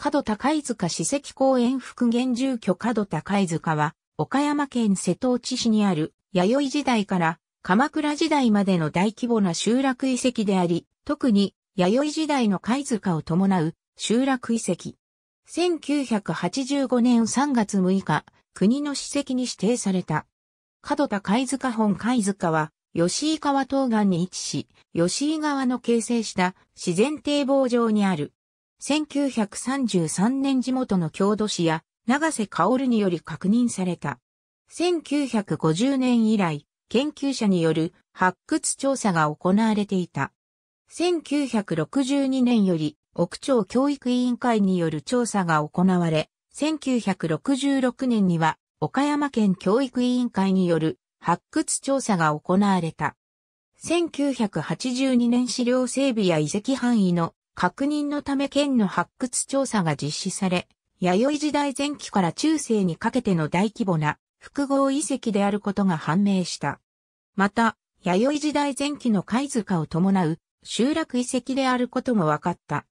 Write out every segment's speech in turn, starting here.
角高塚史跡公園復元住居角高塚は、岡山県瀬戸内市にある、弥生時代から鎌倉時代までの大規模な集落遺跡であり、特に弥生時代の貝塚を伴う集落遺跡。1985年3月6日、国の史跡に指定された。角田貝塚本貝塚は、吉井川東岸に位置し、吉井川の形成した自然堤防上にある。1933年地元の郷土史や長瀬薫により確認された。1950年以来、研究者による発掘調査が行われていた。1962年より、奥町教育委員会による調査が行われ、1966年には、岡山県教育委員会による発掘調査が行われた。1982年資料整備や遺跡範囲の確認のため県の発掘調査が実施され、弥生時代前期から中世にかけての大規模な複合遺跡であることが判明した。また、弥生時代前期の貝塚を伴う集落遺跡であることも分かった。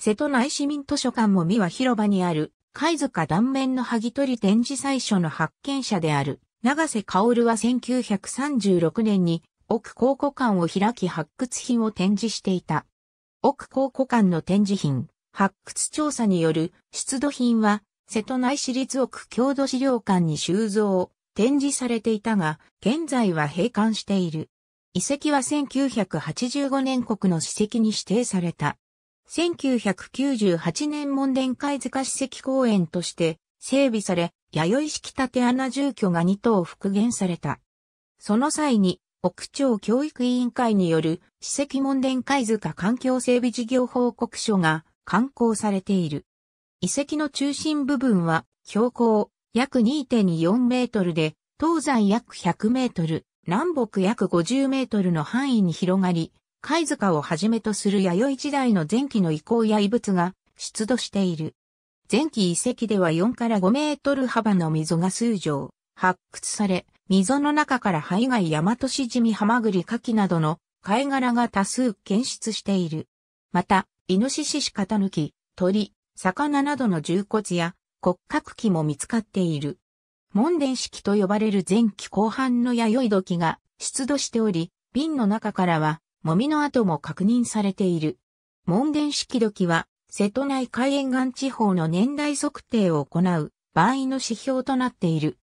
瀬戸内市民図書館も三輪広場にある貝塚断面の剥ぎ取り展示最初の発見者である長瀬香は1936年に奥考古館を開き発掘品を展示していた。奥考古館の展示品、発掘調査による出土品は、瀬戸内市立奥郷土資料館に収蔵、展示されていたが、現在は閉館している。遺跡は1985年国の史跡に指定された。1998年門殿貝塚史跡公園として整備され、弥生式建穴住居が2棟復元された。その際に北朝教育委員会による史跡門殿貝塚環境整備事業報告書が刊行されている。遺跡の中心部分は標高約2.4メートルで東西約100メートル、南北約50メートルの範囲に広がり、貝塚をはじめとする弥生時代の前期の遺構や遺物が出土している。前期遺跡では4から5メートル幅の溝が数畳、発掘され、溝の中から灰貝ヤマトシジミハマグリカキなどの貝殻が多数検出している。また、イノシシシカタヌキ、鳥、魚などの重骨や骨格器も見つかっている。門殿式と呼ばれる前期後半の弥生土器が出土しており、瓶の中からは、もみの跡も確認されている。門殿式土器は、瀬戸内海沿岸地方の年代測定を行う場合の指標となっている。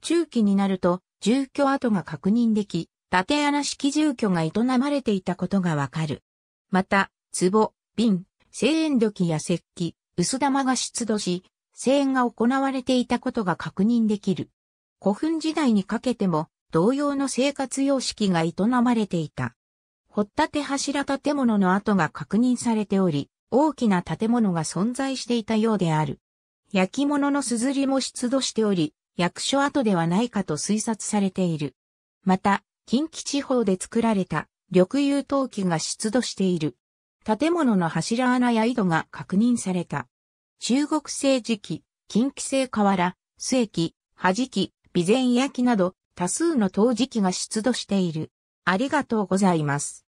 中期になると、住居跡が確認でき、縦穴式住居が営まれていたことがわかる。また、壺、瓶、製塩土器や石器、薄玉が出土し、製塩が行われていたことが確認できる。古墳時代にかけても同様の生活様式が営まれていた。掘った手柱建物の跡が確認されており、大きな建物が存在していたようである。焼き物のすずりも出土しており、役所跡ではないかと推察されている。また、近畿地方で作られた緑油陶器が出土している。建物の柱穴や井戸が確認された。中国製磁器、近畿製瓦、末器、端木、備前焼など多数の陶磁器が出土している。ありがとうございます。